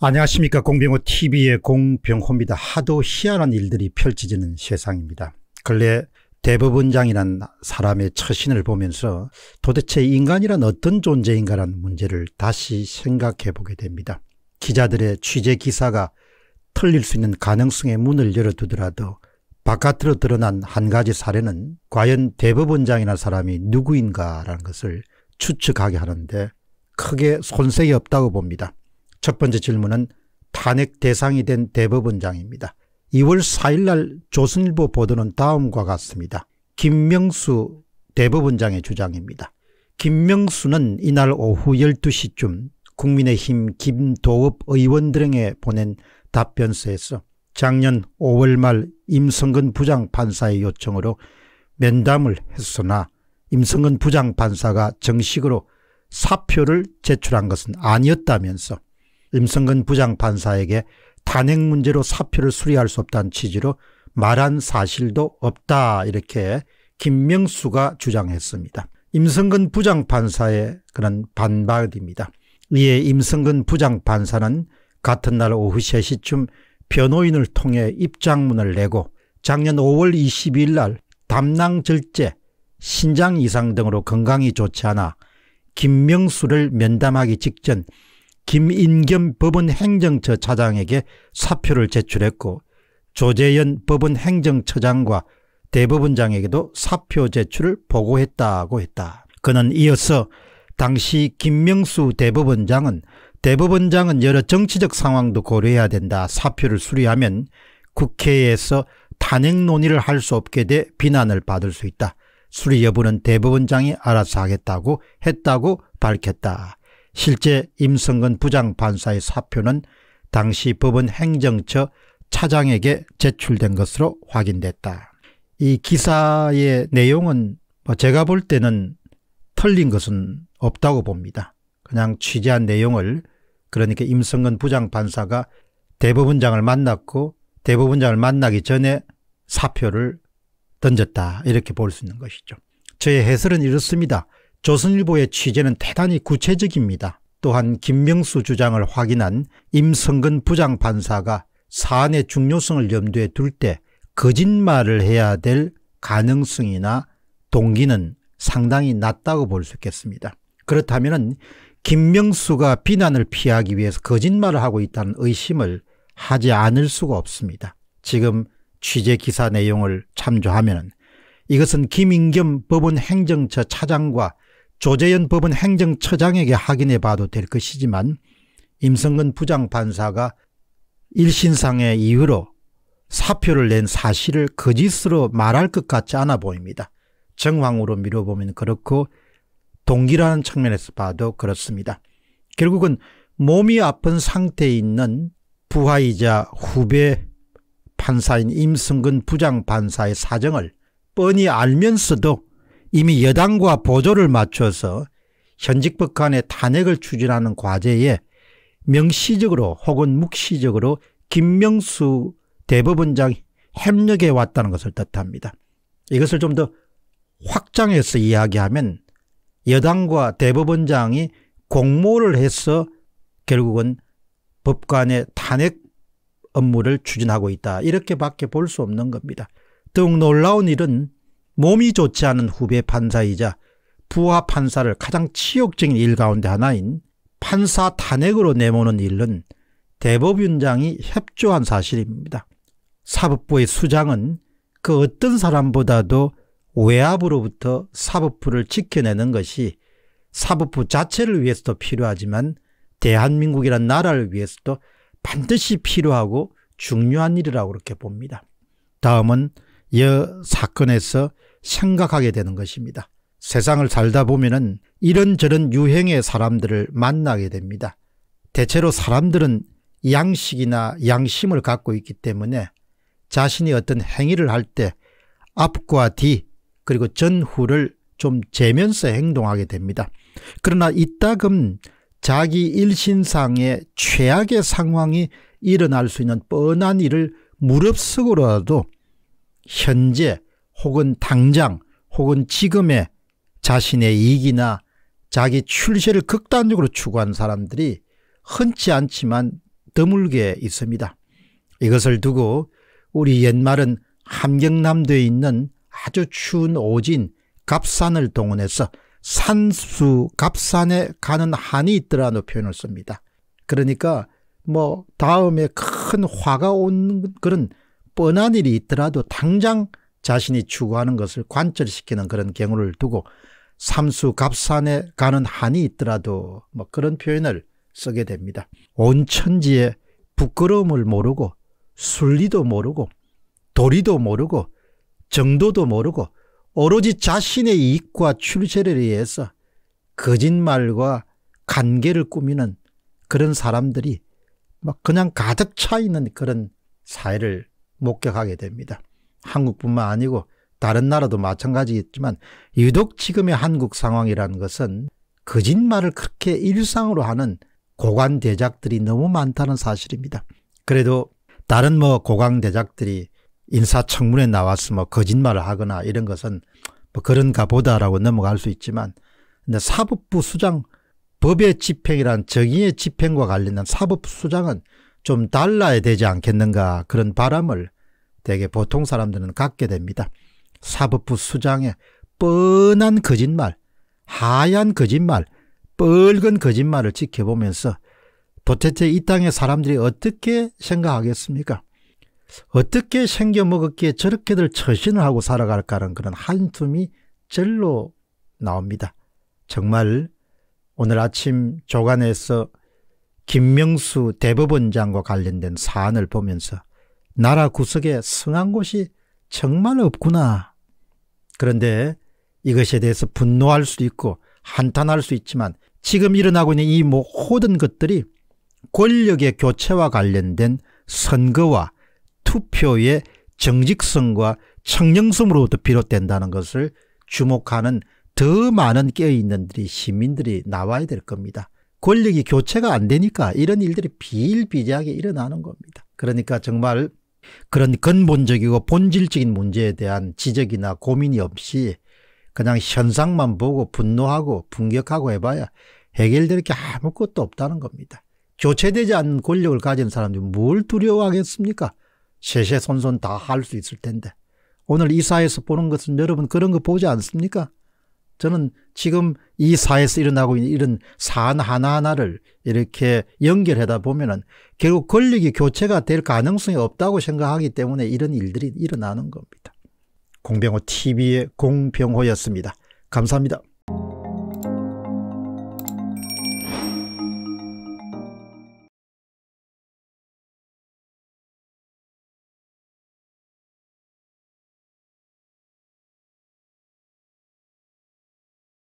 안녕하십니까 공병호 tv의 공병호입니다. 하도 희한한 일들이 펼쳐지는 세상입니다. 근래 대법원장이란 사람의 처신을 보면서 도대체 인간이란 어떤 존재인가라 문제를 다시 생각해 보게 됩니다. 기자들의 취재 기사가 틀릴 수 있는 가능성의 문을 열어두더라도 바깥으로 드러난 한 가지 사례는 과연 대법원장이나 사람이 누구인가라는 것을 추측하게 하는데 크게 손색이 없다고 봅니다. 첫 번째 질문은 탄핵 대상이 된 대법원장입니다. 2월 4일 날 조선일보 보도는 다음과 같습니다. 김명수 대법원장의 주장입니다. 김명수는 이날 오후 12시쯤 국민의힘 김도읍 의원 등에 보낸 답변서에서 작년 5월 말 임성근 부장판사의 요청으로 면담을 했으나 임성근 부장판사가 정식으로 사표를 제출한 것은 아니었다면서 임성근 부장판사에게 탄핵 문제로 사표를 수리할 수 없다는 취지로 말한 사실도 없다 이렇게 김명수가 주장했습니다. 임성근 부장판사의 그런 반발입니다 이에 임성근 부장판사는 같은 날 오후 3시쯤 변호인을 통해 입장문을 내고 작년 5월 22일 날 담낭절제, 신장 이상 등으로 건강이 좋지 않아 김명수를 면담하기 직전 김인겸 법원 행정처 차장에게 사표를 제출했고 조재현 법원 행정처장과 대법원장에게도 사표 제출을 보고했다고 했다. 그는 이어서 당시 김명수 대법원장은 대법원장은 여러 정치적 상황도 고려해야 된다. 사표를 수리하면 국회에서 탄핵 논의를 할 수 없게 돼 비난을 받을 수 있다. 수리 여부는 대법원장이 알아서 하겠다고 했다고 밝혔다. 실제 임성근 부장 판사의 사표는 당시 법원 행정처 차장에게 제출된 것으로 확인됐다. 이 기사의 내용은 뭐 제가 볼 때는 틀린 것은 없다고 봅니다. 그냥 취재한 내용을 그러니까 임성근 부장판사가 대법원장을 만났고 대법원장을 만나기 전에 사표를 던졌다 이렇게 볼 수 있는 것이죠. 저의 해설은 이렇습니다. 조선일보의 취재는 대단히 구체적입니다. 또한 김명수 주장을 확인한 임성근 부장판사가 사안의 중요성을 염두에 둘 때 거짓말을 해야 될 가능성이나 동기는 상당히 낮다고 볼 수 있겠습니다. 그렇다면 김명수가 비난을 피하기 위해서 거짓말을 하고 있다는 의심을 하지 않을 수가 없습니다. 지금 취재 기사 내용을 참조하면 이것은 김인겸 법원 행정처 차장과 조재현 법은 행정처장에게 확인해 봐도 될 것이지만 임성근 부장판사가 1신상의 이유로 사표를 낸 사실을 거짓으로 말할 것 같지 않아 보입니다. 정황으로 미뤄보면 그렇고 동기라는 측면에서 봐도 그렇습니다. 결국은 몸이 아픈 상태에 있는 부하이자 후배 판사인 임승근 부장판사의 사정을 뻔히 알면서도 이미 여당과 보조를 맞춰서 현직 북한의 탄핵을 추진하는 과제에 명시적으로 혹은 묵시적으로 김명수 대법원장 협력해 왔다는 것을 뜻합니다. 이것을 좀 더 확장해서 이야기하면 여당과 대법원장이 공모를 해서 결국은 법관의 탄핵 업무를 추진하고 있다. 이렇게밖에 볼 수 없는 겁니다. 더욱 놀라운 일은 몸이 좋지 않은 후배 판사이자 부하 판사를 가장 치욕적인 일 가운데 하나인 판사 탄핵으로 내모는 일은 대법위원장이 협조한 사실입니다. 사법부의 수장은 그 어떤 사람보다도 외압으로부터 사법부를 지켜내는 것이 사법부 자체를 위해서도 필요하지만 대한민국이란 나라를 위해서도 반드시 필요하고 중요한 일이라고 그렇게 봅니다. 다음은 이 사건에서 생각하게 되는 것입니다. 세상을 살다 보면은 이런저런 유행의 사람들을 만나게 됩니다. 대체로 사람들은 양식이나 양심을 갖고 있기 때문에 자신이 어떤 행위를 할 때 앞과 뒤 그리고 전후를 좀 재면서 행동하게 됩니다. 그러나 이따금 자기 일신상의 최악의 상황이 일어날 수 있는 뻔한 일을 무릅쓰고라도 현재 혹은 당장 혹은 지금의 자신의 이익이나 자기 출세를 극단적으로 추구한 사람들이 흔치 않지만 드물게 있습니다. 이것을 두고 우리 옛말은 함경남도에 있는 아주 추운 오진 갑산을 동원해서 산수 갑산에 가는 한이 있더라는 표현을 씁니다. 그러니까 뭐 다음에 큰 화가 온 그런 뻔한 일이 있더라도 당장 자신이 추구하는 것을 관철시키는 그런 경우를 두고 삼수갑산에 가는 한이 있더라도 뭐 그런 표현을 쓰게 됩니다. 온 천지에 부끄러움을 모르고 순리도 모르고 도리도 모르고 정도도 모르고 오로지 자신의 이익과 출세를 위해서 거짓말과 관계를 꾸미는 그런 사람들이 막 그냥 가득 차 있는 그런 사회를 목격하게 됩니다. 한국뿐만 아니고 다른 나라도 마찬가지겠지만 유독 지금의 한국 상황이라는 것은 거짓말을 그렇게 일상으로 하는 고관 대작들이 너무 많다는 사실입니다. 그래도 다른 뭐고관 대작들이 인사청문회 나와서 뭐 거짓말을 하거나 이런 것은 뭐 그런가 보다라고 넘어갈 수 있지만 근데 사법부 수장 법의 집행이란 정의의 집행과 관련된 사법부 수장은 좀 달라야 되지 않겠는가 그런 바람을 대개 보통 사람들은 갖게 됩니다. 사법부 수장의 뻔한 거짓말, 하얀 거짓말, 뻘건 거짓말을 지켜보면서 도대체 이 땅의 사람들이 어떻게 생각하겠습니까? 어떻게 생겨먹었기에 저렇게들 처신을 하고 살아갈까라는 그런 한숨이 절로 나옵니다. 정말 오늘 아침 조간에서 김명수 대법원장과 관련된 사안을 보면서 나라 구석에 성한 곳이 정말 없구나. 그런데 이것에 대해서 분노할 수 있고 한탄할 수 있지만 지금 일어나고 있는 이 모든 것들이 권력의 교체와 관련된 선거와 투표의 정직성과 청렴성으로부터 비롯된다는 것을 주목하는 더 많은 깨어있는 시민들이 나와야 될 겁니다. 권력이 교체가 안 되니까 이런 일들이 비일비재하게 일어나는 겁니다. 그러니까 정말 그런 근본적이고 본질적인 문제에 대한 지적이나 고민이 없이 그냥 현상만 보고 분노하고 분격하고 해봐야 해결될 게 아무것도 없다는 겁니다. 교체되지 않는 권력을 가진 사람들이 뭘 두려워하겠습니까? 세세손손 다 할 수 있을 텐데. 오늘 이사에서 보는 것은 여러분 그런 거 보지 않습니까? 저는 지금 이 사회에서 일어나고 있는 이런 사안 하나하나를 이렇게 연결하다 보면은 결국 권력이 교체가 될 가능성이 없다고 생각하기 때문에 이런 일들이 일어나는 겁니다. 공병호 TV의 공병호였습니다. 감사합니다.